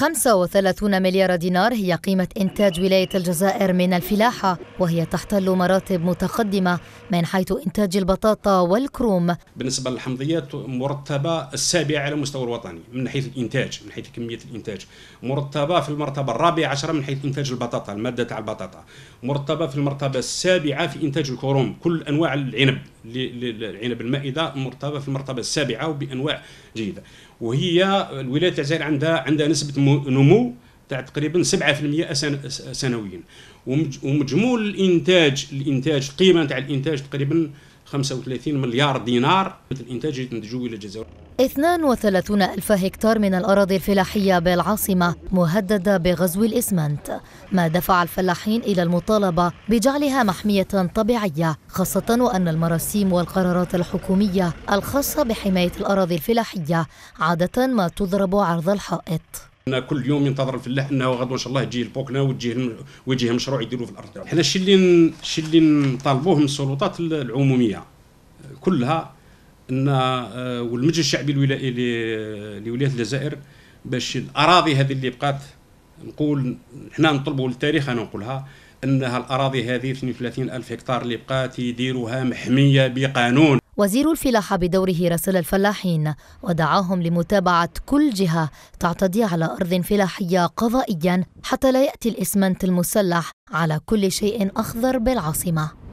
35 مليار دينار هي قيمة إنتاج ولاية الجزائر من الفلاحة وهي تحتل مراتب متقدمة من حيث إنتاج البطاطا والكروم بالنسبة للحمضيات مرتبة السابعة على مستوى الوطني من حيث الإنتاج من حيث كمية الإنتاج مرتبة في المرتبة الرابعة عشرة من حيث إنتاج البطاطا المادة تاع البطاطا مرتبة في المرتبة السابعة في إنتاج الكروم كل أنواع العنب للعنب المائده مرتبه في المرتبه السابعه وبانواع جيده وهي الولايات الجزائر عندها عندها نسبه نمو تاع تقريبا 7% سنويا ومجمول الانتاج الانتاج القيمه تاع الانتاج تقريبا 35 مليار دينار الانتاج اللي تنتجوا الى الجزائر 32 ألف هكتار من الأراضي الفلاحية بالعاصمة مهددة بغزو الإسمنت ما دفع الفلاحين إلى المطالبة بجعلها محمية طبيعية خاصة وأن المراسيم والقرارات الحكومية الخاصة بحماية الأراضي الفلاحية عادة ما تضرب عرض الحائط كل يوم ينتظر الفلاح انه غدو ان شاء الله تجيه البوكنا وتجيه ويجيه مشروع يديروه في الارض حنا الشيء اللي الشيء اللي نطالبوه من السلطات العموميه كلها ان آه، والمجلس الشعبي الولائي لولايه الجزائر باش الاراضي هذه اللي بقات نقول حنا نطلبوا للتاريخ انا نقولها انها الاراضي هذه 32 الف هكتار اللي بقات يديروها محميه بقانون وزير الفلاحة بدوره رسل الفلاحين ودعاهم لمتابعة كل جهة تعتدي على أرض فلاحية قضائيا حتى لا يأتي الإسمنت المسلح على كل شيء أخضر بالعاصمة